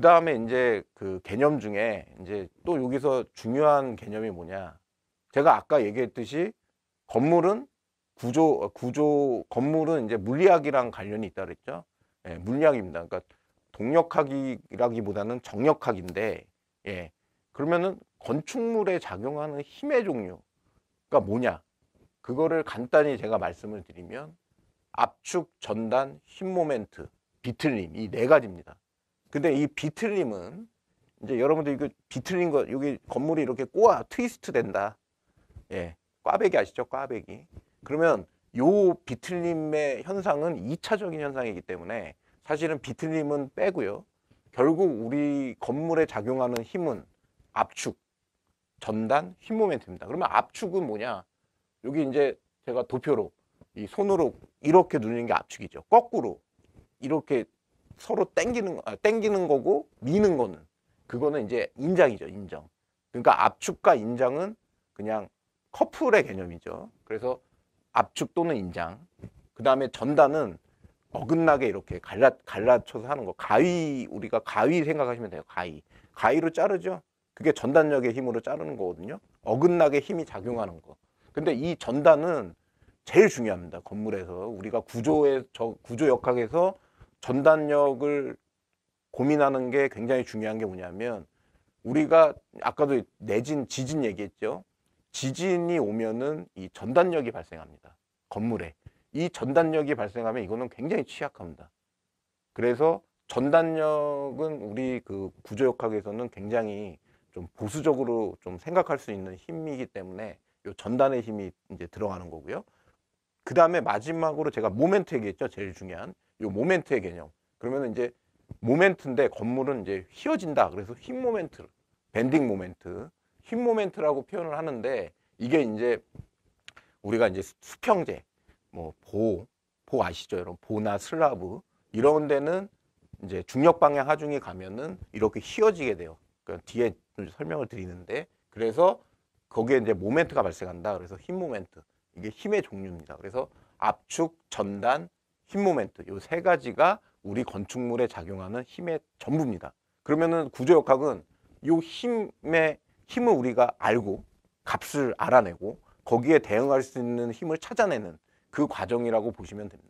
그 다음에 이제 그 개념 중에 이제 또 여기서 중요한 개념이 뭐냐. 제가 아까 얘기했듯이 건물은 구조, 어, 구조, 건물은 이제 물리학이랑 관련이 있다 그랬죠. 예, 물리학입니다. 그러니까 동력학이라기보다는 정력학인데, 예. 그러면은 건축물에 작용하는 힘의 종류가 뭐냐. 그거를 간단히 제가 말씀을 드리면 압축, 전단, 힘 모멘트, 비틀림 이 네 가지입니다. 근데 이 비틀림은 이제 여러분들 이거 비틀린 거 여기 건물이 이렇게 꼬아 트위스트 된다. 예. 꽈배기 아시죠? 꽈배기. 그러면 요 비틀림의 현상은 2차적인 현상이기 때문에 사실은 비틀림은 빼고요. 결국 우리 건물에 작용하는 힘은 압축, 전단, 힘 모멘트입니다. 그러면 압축은 뭐냐? 여기 이제 제가 도표로 이 손으로 이렇게 누르는 게 압축이죠. 거꾸로 이렇게 서로 땡기는 아, 땡기는 거고 미는 거는 그거는 이제 인장이죠 인정 그러니까 압축과 인장은 그냥 커플의 개념이죠 그래서 압축 또는 인장 그 다음에 전단은 어긋나게 이렇게 갈라, 갈라쳐서 하는 거 가위 우리가 가위 생각하시면 돼요 가위 가위로 자르죠 그게 전단력의 힘으로 자르는 거거든요 어긋나게 힘이 작용하는 거 근데 이 전단은 제일 중요합니다 건물에서 우리가 구조의 저 구조 역학에서 전단력을 고민하는 게 굉장히 중요한 게 뭐냐면 우리가 아까도 내진 지진 얘기했죠. 지진이 오면은 이 전단력이 발생합니다. 건물에. 이 전단력이 발생하면 이거는 굉장히 취약합니다. 그래서 전단력은 우리 그 구조역학에서는 굉장히 좀 보수적으로 좀 생각할 수 있는 힘이기 때문에 이 전단의 힘이 이제 들어가는 거고요. 그 다음에 마지막으로 제가 모멘트 얘기했죠. 제일 중요한. 요 모멘트의 개념. 그러면 이제 모멘트인데 건물은 이제 휘어진다. 그래서 흰 모멘트, 밴딩 모멘트, 흰 모멘트라고 표현을 하는데 이게 이제 우리가 이제 수평재, 뭐 보, 보 아시죠? 여러분 보나 슬라브 이런 데는 이제 중력 방향 하중이 가면은 이렇게 휘어지게 돼요. 그러니까 뒤에 설명을 드리는데 그래서 거기에 이제 모멘트가 발생한다. 그래서 힘 모멘트. 이게 힘의 종류입니다. 그래서 압축, 전단, 힘 모멘트 이 세 가지가 우리 건축물에 작용하는 힘의 전부입니다. 그러면은 구조 역학은 이 힘의 힘을 우리가 알고 값을 알아내고 거기에 대응할 수 있는 힘을 찾아내는 그 과정이라고 보시면 됩니다.